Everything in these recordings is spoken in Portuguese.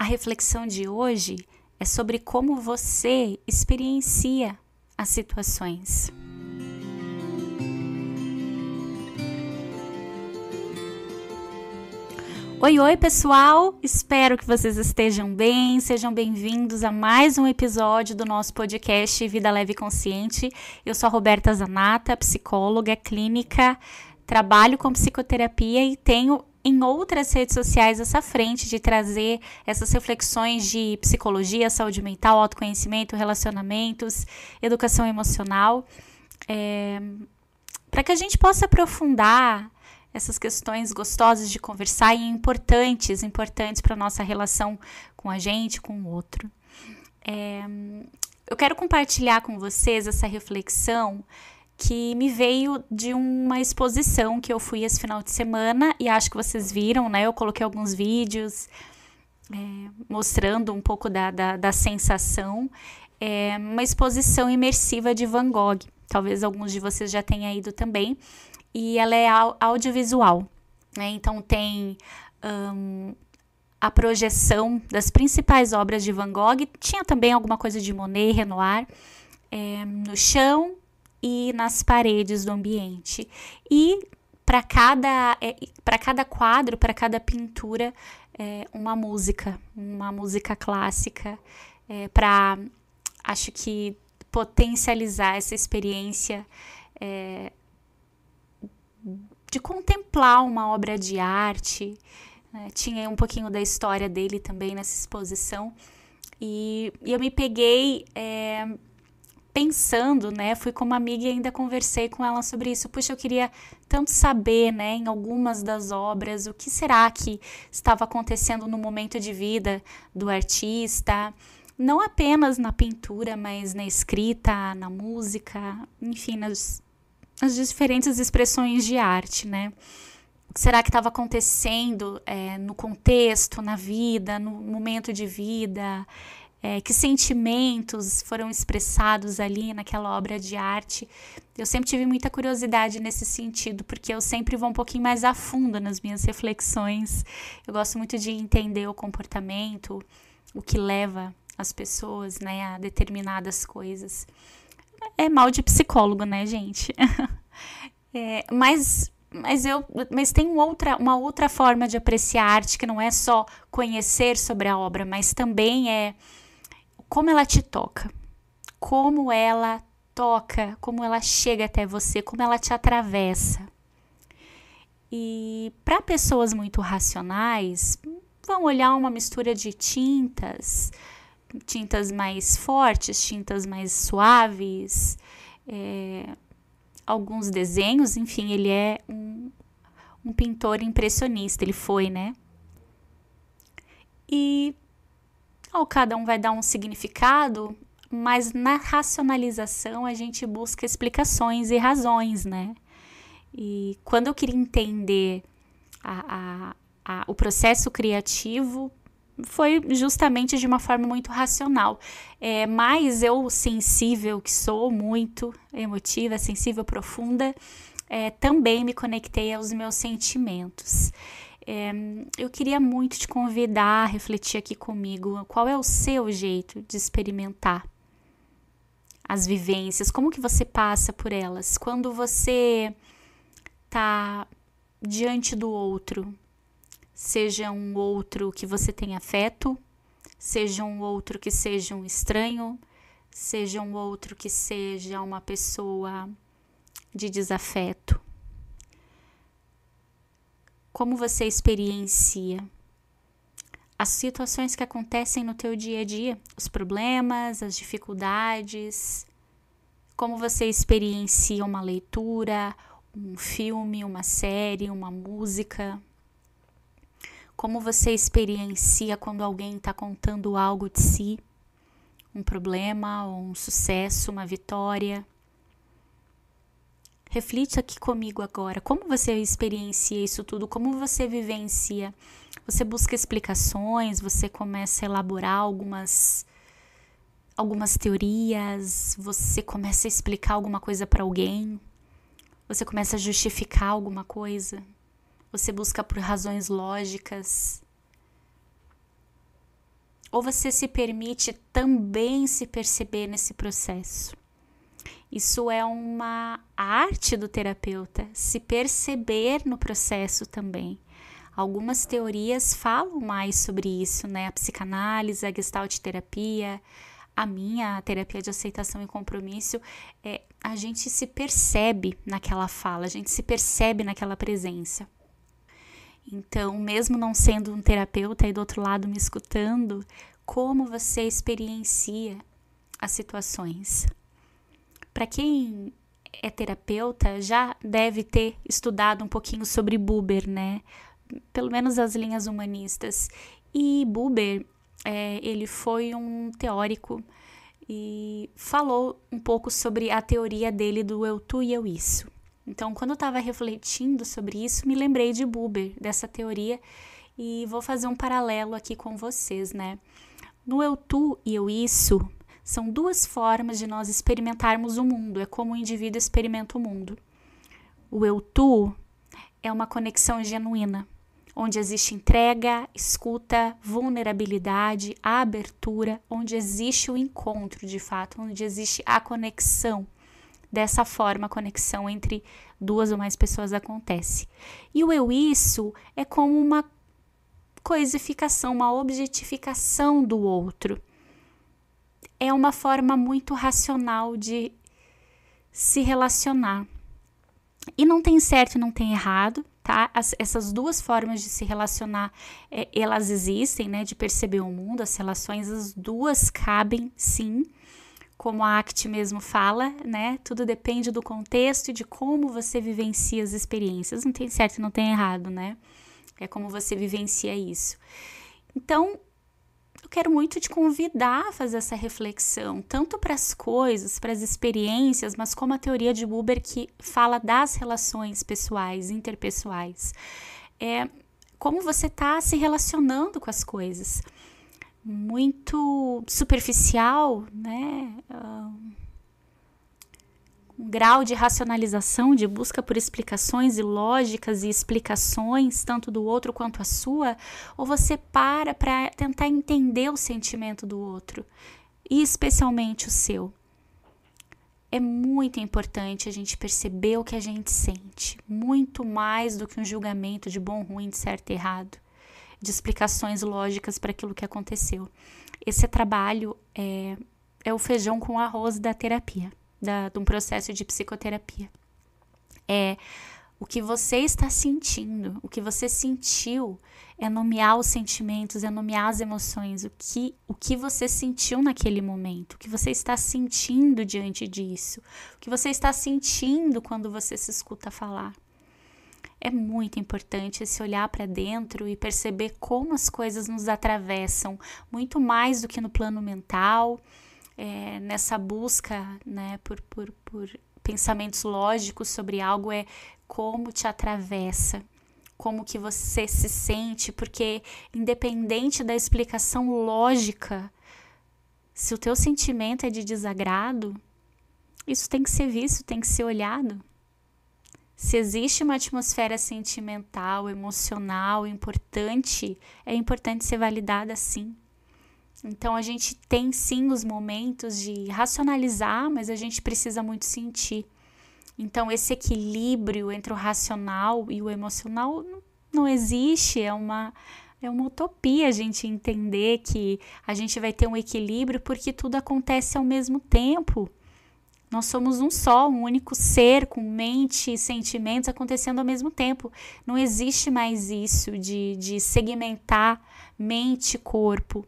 A reflexão de hoje é sobre como você experiencia as situações. Oi, oi, pessoal! Espero que vocês estejam bem, sejam bem-vindos a mais um episódio do nosso podcast Vida Leve e Consciente. Eu sou a Roberta Zanata, psicóloga clínica, trabalho com psicoterapia e tenho em outras redes sociais essa frente de trazer essas reflexões de psicologia, saúde mental, autoconhecimento, relacionamentos, educação emocional, é, eh, para que a gente possa aprofundar essas questões gostosas de conversar e importantes, importantes para nossa relação com a gente, com o outro. É, eu quero compartilhar com vocês essa reflexão que me veio de uma exposição que eu fui esse final de semana e acho que vocês viram, né? Eu coloquei alguns vídeos é, mostrando um pouco da, da, da sensação. É uma exposição imersiva de Van Gogh. Talvez alguns de vocês já tenham ido também. E ela é audiovisual, né? Então tem um, a projeção das principais obras de Van Gogh. Tinha também alguma coisa de Monet, Renoir, é, no chão e nas paredes do ambiente. E para cada, é, para cada quadro, para cada pintura, é, uma música, uma música clássica, é, para acho que potencializar essa experiência é, de contemplar uma obra de arte. Né? Tinha um pouquinho da história dele também nessa exposição. E, e eu me peguei é, pensando, né? Fui com uma amiga e ainda conversei com ela sobre isso. Puxa, eu queria tanto saber, né, em algumas das obras, o que será que estava acontecendo no momento de vida do artista, não apenas na pintura, mas na escrita, na música, enfim, nas, nas diferentes expressões de arte, né? O que será que estava acontecendo é, no contexto, na vida, no momento de vida, é, que sentimentos foram expressados ali naquela obra de arte. Eu sempre tive muita curiosidade nesse sentido, porque eu sempre vou um pouquinho mais a fundo nas minhas reflexões. Eu gosto muito de entender o comportamento, o que leva as pessoas né, a determinadas coisas. É mal de psicólogo, né, gente? é, mas mas eu mas tem outra, uma outra forma de apreciar arte que não é só conhecer sobre a obra, mas também é como ela te toca, como ela toca, como ela chega até você, como ela te atravessa. E para pessoas muito racionais, vão olhar uma mistura de tintas, tintas mais fortes, tintas mais suaves, é, alguns desenhos, enfim, ele é um, um pintor impressionista, ele foi, né? E ou cada um vai dar um significado, mas na racionalização a gente busca explicações e razões, né? E quando eu queria entender a, a, a, o processo criativo, foi justamente de uma forma muito racional. É, mas eu, sensível que sou, muito emotiva, sensível, profunda, é, também me conectei aos meus sentimentos. É, eu queria muito te convidar a refletir aqui comigo qual é o seu jeito de experimentar as vivências, como que você passa por elas, quando você está diante do outro, seja um outro que você tem afeto, seja um outro que seja um estranho, seja um outro que seja uma pessoa de desafeto como você experiencia as situações que acontecem no teu dia a dia, os problemas, as dificuldades, como você experiencia uma leitura, um filme, uma série, uma música, como você experiencia quando alguém está contando algo de si, um problema, um sucesso, uma vitória. Reflita aqui comigo agora, como você experiencia isso tudo, como você vivencia. Você busca explicações, você começa a elaborar algumas algumas teorias, você começa a explicar alguma coisa para alguém, você começa a justificar alguma coisa, você busca por razões lógicas. Ou você se permite também se perceber nesse processo? Isso é uma arte do terapeuta, se perceber no processo também. Algumas teorias falam mais sobre isso, né? A psicanálise, a gestalt terapia, a minha a terapia de aceitação e compromisso, é, a gente se percebe naquela fala, a gente se percebe naquela presença. Então, mesmo não sendo um terapeuta e do outro lado me escutando, como você experiencia as situações? Para quem é terapeuta, já deve ter estudado um pouquinho sobre Buber, né? Pelo menos as linhas humanistas. E Buber, é, ele foi um teórico e falou um pouco sobre a teoria dele do eu tu e eu isso. Então, quando eu estava refletindo sobre isso, me lembrei de Buber, dessa teoria, e vou fazer um paralelo aqui com vocês, né? No eu tu e eu isso, são duas formas de nós experimentarmos o mundo, é como o indivíduo experimenta o mundo. O eu-tu é uma conexão genuína, onde existe entrega, escuta, vulnerabilidade, abertura, onde existe o encontro de fato, onde existe a conexão. Dessa forma, a conexão entre duas ou mais pessoas acontece. E o eu isso é como uma coisificação, uma objetificação do outro é uma forma muito racional de se relacionar. E não tem certo e não tem errado, tá? As, essas duas formas de se relacionar, é, elas existem, né? De perceber o mundo, as relações, as duas cabem, sim. Como a ACT mesmo fala, né? Tudo depende do contexto e de como você vivencia as experiências. Não tem certo e não tem errado, né? É como você vivencia isso. Então, eu quero muito te convidar a fazer essa reflexão, tanto para as coisas, para as experiências, mas como a teoria de Buber que fala das relações pessoais, interpessoais. É como você está se relacionando com as coisas. Muito superficial, né? um grau de racionalização, de busca por explicações e lógicas e explicações, tanto do outro quanto a sua, ou você para para tentar entender o sentimento do outro, e especialmente o seu. É muito importante a gente perceber o que a gente sente, muito mais do que um julgamento de bom, ruim, de certo e errado, de explicações lógicas para aquilo que aconteceu. Esse trabalho é, é o feijão com arroz da terapia da, de um processo de psicoterapia. É o que você está sentindo, o que você sentiu, é nomear os sentimentos, é nomear as emoções, o que, o que você sentiu naquele momento, o que você está sentindo diante disso, o que você está sentindo quando você se escuta falar. É muito importante esse olhar para dentro e perceber como as coisas nos atravessam, muito mais do que no plano mental é, nessa busca né, por, por, por pensamentos lógicos sobre algo é como te atravessa, como que você se sente, porque independente da explicação lógica, se o teu sentimento é de desagrado, isso tem que ser visto, tem que ser olhado. Se existe uma atmosfera sentimental, emocional importante, é importante ser validada sim. Então a gente tem sim os momentos de racionalizar, mas a gente precisa muito sentir. Então esse equilíbrio entre o racional e o emocional não existe, é uma é uma utopia a gente entender que a gente vai ter um equilíbrio porque tudo acontece ao mesmo tempo. Nós somos um só, um único ser com mente e sentimentos acontecendo ao mesmo tempo. Não existe mais isso de, de segmentar mente e corpo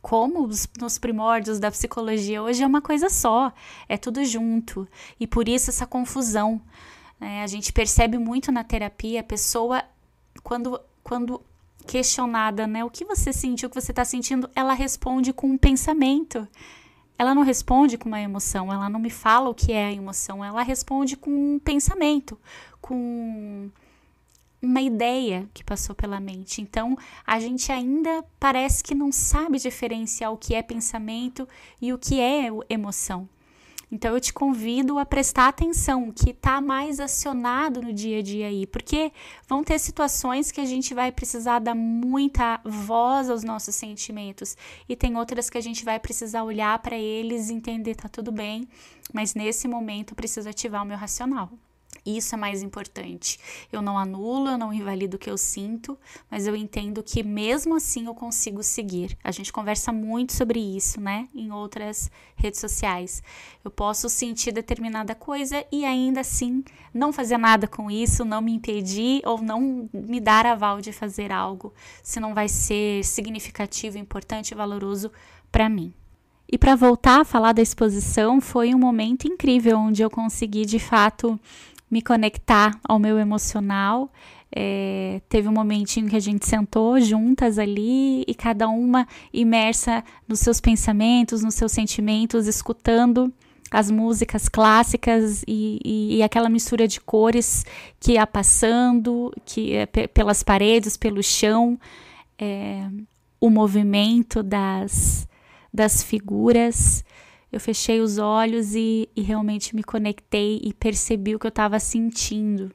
como nos primórdios da psicologia, hoje é uma coisa só, é tudo junto. E por isso essa confusão. Né? a gente percebe muito na terapia a pessoa, quando, quando questionada, né? O que você sentiu, o que você está sentindo, ela responde com um pensamento. Ela não responde com uma emoção, ela não me fala o que é a emoção, ela responde com um pensamento, com uma ideia que passou pela mente. Então, a gente ainda parece que não sabe diferenciar o que é pensamento e o que é emoção. Então, eu te convido a prestar atenção o que está mais acionado no dia a dia aí, porque vão ter situações que a gente vai precisar dar muita voz aos nossos sentimentos e tem outras que a gente vai precisar olhar para eles, entender tá tudo bem, mas nesse momento eu preciso ativar o meu racional. Isso é mais importante. Eu não anulo, eu não invalido o que eu sinto, mas eu entendo que mesmo assim eu consigo seguir. A gente conversa muito sobre isso, né? Em outras redes sociais. Eu posso sentir determinada coisa e ainda assim não fazer nada com isso, não me impedir ou não me dar aval de fazer algo se não vai ser significativo, importante e valoroso para mim. E para voltar a falar da exposição, foi um momento incrível onde eu consegui de fato me conectar ao meu emocional. É, teve um momentinho que a gente sentou juntas ali e cada uma imersa nos seus pensamentos, nos seus sentimentos, escutando as músicas clássicas e, e, e aquela mistura de cores que ia passando, que pelas paredes, pelo chão, é, o movimento das, das figuras eu fechei os olhos e, e realmente me conectei e percebi o que eu estava sentindo.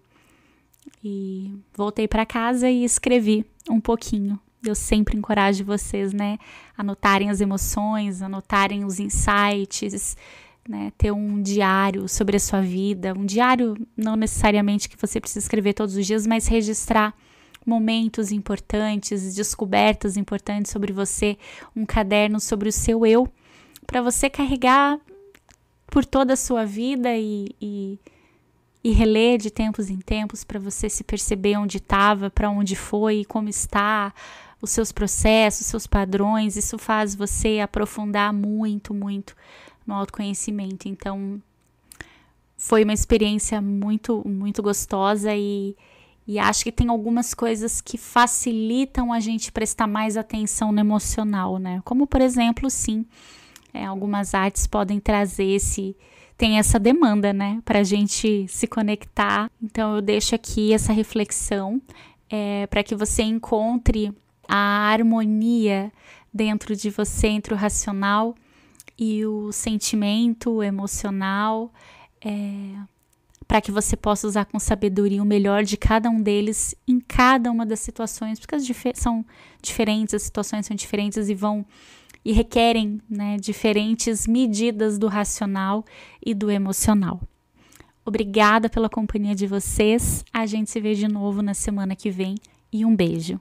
E voltei para casa e escrevi um pouquinho. Eu sempre encorajo vocês, né, anotarem as emoções, anotarem os insights, né, ter um diário sobre a sua vida, um diário não necessariamente que você precisa escrever todos os dias, mas registrar momentos importantes, descobertas importantes sobre você, um caderno sobre o seu eu para você carregar por toda a sua vida e, e, e reler de tempos em tempos para você se perceber onde estava, para onde foi, como está, os seus processos, seus padrões. Isso faz você aprofundar muito, muito no autoconhecimento. Então, foi uma experiência muito, muito gostosa e, e acho que tem algumas coisas que facilitam a gente prestar mais atenção no emocional, né? Como, por exemplo, sim é, algumas artes podem trazer esse. Tem essa demanda, né? Para a gente se conectar. Então, eu deixo aqui essa reflexão é, para que você encontre a harmonia dentro de você entre o racional e o sentimento emocional, é, para que você possa usar com sabedoria o melhor de cada um deles em cada uma das situações, porque as dif são diferentes, as situações são diferentes e vão e requerem né, diferentes medidas do racional e do emocional. Obrigada pela companhia de vocês. A gente se vê de novo na semana que vem e um beijo.